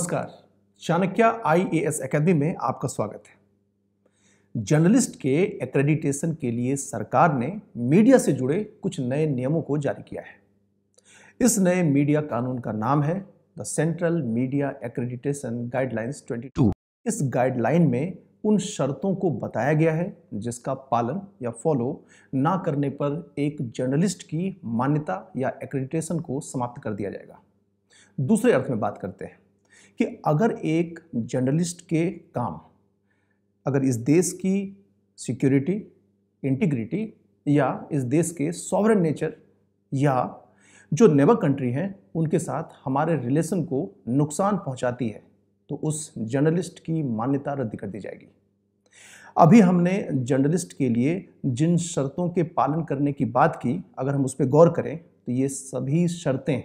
नमस्कार चाणक्य एस अकेदमी में आपका स्वागत है जर्नलिस्ट के एक्रेडिटेशन के लिए सरकार ने मीडिया से जुड़े कुछ नए नियमों को जारी किया है इस नए मीडिया कानून का नाम है the central media accreditation guidelines 22। इस गाइडलाइन में उन शर्तों को बताया गया है जिसका पालन या फॉलो ना करने पर एक जर्नलिस्ट की मान्यता या एक्रेडिटेशन को समाप्त कर दिया जाएगा दूसरे अर्थ में बात करते हैं कि अगर एक जर्नलिस्ट के काम अगर इस देश की सिक्योरिटी इंटीग्रिटी या इस देश के सॉवरन नेचर या जो नेबर कंट्री हैं उनके साथ हमारे रिलेशन को नुकसान पहुंचाती है तो उस जर्नलिस्ट की मान्यता रद्द कर दी जाएगी अभी हमने जर्नलिस्ट के लिए जिन शर्तों के पालन करने की बात की अगर हम उस पर गौर करें तो ये सभी शर्तें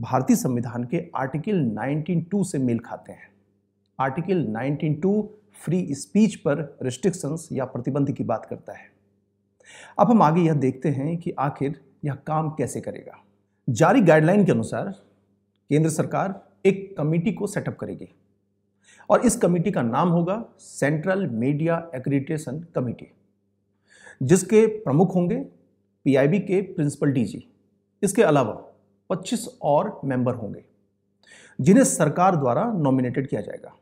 भारतीय संविधान के आर्टिकल 19.2 से मेल खाते हैं आर्टिकल 19.2 फ्री स्पीच पर रिस्ट्रिक्शंस या प्रतिबंध की बात करता है अब हम आगे यह देखते हैं कि आखिर यह काम कैसे करेगा जारी गाइडलाइन के अनुसार केंद्र सरकार एक कमेटी को सेटअप करेगी और इस कमेटी का नाम होगा सेंट्रल मीडिया एक्रीडिटेशन कमेटी जिसके प्रमुख होंगे पीआईबी के प्रिंसिपल डीजी इसके अलावा 25 और मेंबर होंगे जिन्हें सरकार द्वारा नॉमिनेटेड किया जाएगा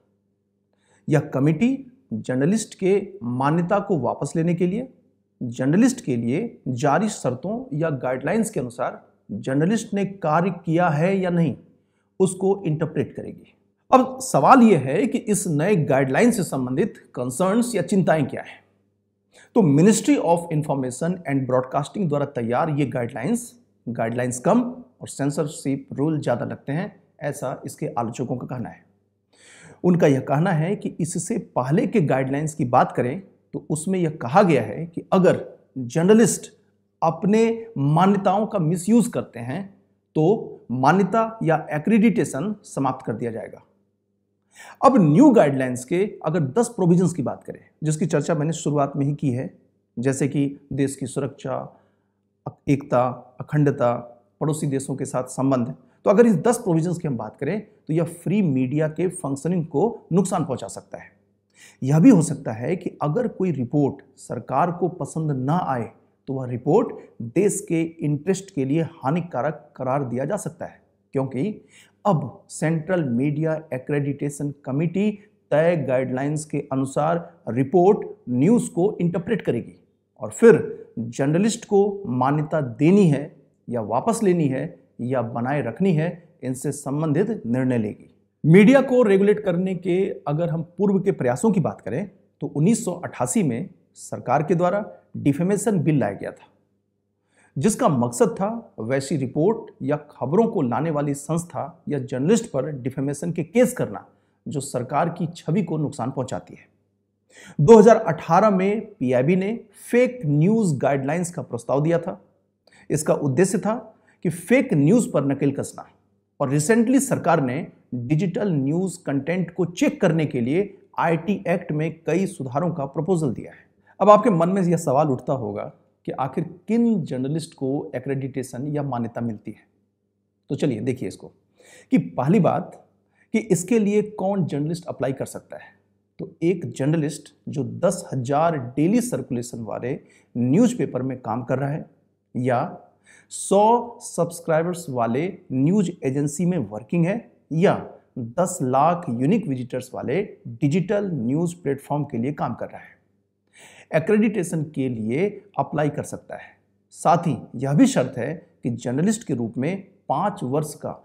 यह कमेटी जर्नलिस्ट के मान्यता को वापस लेने के लिए जर्नलिस्ट के लिए जारी शर्तों या गाइडलाइंस के अनुसार जर्नलिस्ट ने कार्य किया है या नहीं उसको इंटरप्रेट करेगी अब सवाल यह है कि इस नए गाइडलाइन से संबंधित कंसर्न्स या चिंताएं क्या है तो ministry of information and broadcasting द्वारा तैयार ये गाइडलाइंस गाइडलाइंस कम और सेंसरशिप रूल ज़्यादा लगते हैं ऐसा इसके आलोचकों का कहना है उनका यह कहना है कि इससे पहले के गाइडलाइंस की बात करें तो उसमें यह कहा गया है कि अगर जर्नलिस्ट अपने मान्यताओं का मिसयूज़ करते हैं तो मान्यता या एक्रीडिटेशन समाप्त कर दिया जाएगा अब न्यू गाइडलाइंस के अगर 10 प्रोविजंस की बात करें जिसकी चर्चा मैंने शुरुआत में ही की है जैसे कि देश की सुरक्षा एकता अखंडता पड़ोसी देशों के साथ संबंध है तो अगर इस दस प्रोविजंस की हम बात करें तो यह फ्री मीडिया के फंक्शनिंग को नुकसान पहुंचा सकता है यह भी हो सकता है कि अगर कोई रिपोर्ट सरकार को पसंद ना आए तो वह रिपोर्ट देश के इंटरेस्ट के लिए हानिकारक करार दिया जा सकता है क्योंकि अब सेंट्रल मीडिया एक्रेडिटेशन कमिटी तय गाइडलाइंस के अनुसार रिपोर्ट न्यूज़ को इंटरप्रेट करेगी और फिर जर्नलिस्ट को मान्यता देनी है या वापस लेनी है या बनाए रखनी है इनसे संबंधित निर्णय लेगी मीडिया को रेगुलेट करने के अगर हम पूर्व के प्रयासों की बात करें तो 1988 में सरकार के द्वारा डिफेमेशन बिल लाया गया था जिसका मकसद था वैसी रिपोर्ट या खबरों को लाने वाली संस्था या जर्नलिस्ट पर डिफेमेशन के केस करना जो सरकार की छवि को नुकसान पहुंचाती है 2018 में पीआईबी ने फेक न्यूज गाइडलाइंस का प्रस्ताव दिया था इसका उद्देश्य था कि फेक न्यूज़ पर नकेल कसना और रिसेंटली सरकार ने डिजिटल न्यूज़ कंटेंट को चेक करने के लिए आईटी एक्ट में कई सुधारों का प्रपोजल दिया है अब आपके मन में यह सवाल उठता होगा कि आखिर किन जर्नलिस्ट को एक्रेडिटेशन या मान्यता मिलती है तो चलिए देखिए इसको कि पहली बात कि इसके लिए कौन जर्नलिस्ट अप्लाई कर सकता है तो एक जर्नलिस्ट जो दस हजार डेली सर्कुलेशन वाले न्यूज़पेपर में काम कर रहा है या 100 सब्सक्राइबर्स वाले न्यूज एजेंसी में वर्किंग है या 10 लाख यूनिक विजिटर्स वाले डिजिटल न्यूज प्लेटफॉर्म के लिए काम कर रहा है एक्रेडिटेशन के लिए अप्लाई कर सकता है साथ ही यह भी शर्त है कि जर्नलिस्ट के रूप में पांच वर्ष का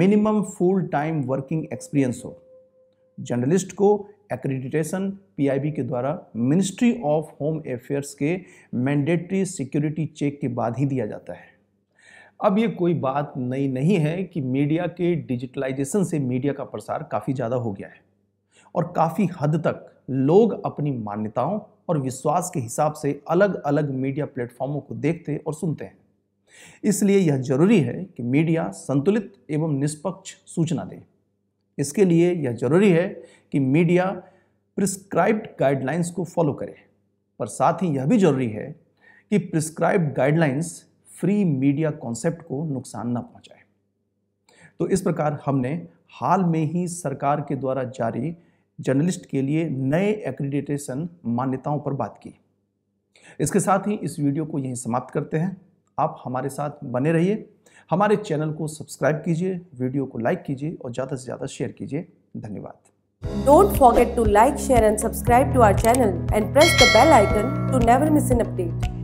minimum full time working experience हो जर्नलिस्ट को एक्रेडिटेशन पीआईबी के द्वारा मिनिस्ट्री ऑफ होम अफेयर्स के मैंडेटरी सिक्योरिटी चेक के बाद ही दिया जाता है अब ये कोई बात नई नहीं है कि मीडिया के डिजिटलाइजेशन से मीडिया का प्रसार काफ़ी ज़्यादा हो गया है और काफ़ी हद तक लोग अपनी मान्यताओं और विश्वास के हिसाब से अलग अलग मीडिया प्लेटफॉर्मों को देखते और सुनते हैं इसलिए यह जरूरी है कि मीडिया संतुलित एवं निष्पक्ष सूचना दें इसके लिए यह जरूरी है कि मीडिया प्रिस्क्राइब्ड गाइडलाइंस को फॉलो करे पर साथ ही यह भी जरूरी है कि prescribed guidelines free media concept को नुकसान न पहुंचाए तो इस प्रकार हमने हाल में ही सरकार के द्वारा जारी जर्नलिस्ट के लिए नए एक्रीडिटेशन मान्यताओं पर बात की इसके साथ ही इस वीडियो को यहीं समाप्त करते हैं आप हमारे साथ बने रहिए हमारे चैनल को सब्सक्राइब कीजिए वीडियो को लाइक कीजिए और ज़्यादा से ज़्यादा शेयर कीजिए धन्यवाद don't forget to like share and subscribe to our channel and press the bell icon to never miss an update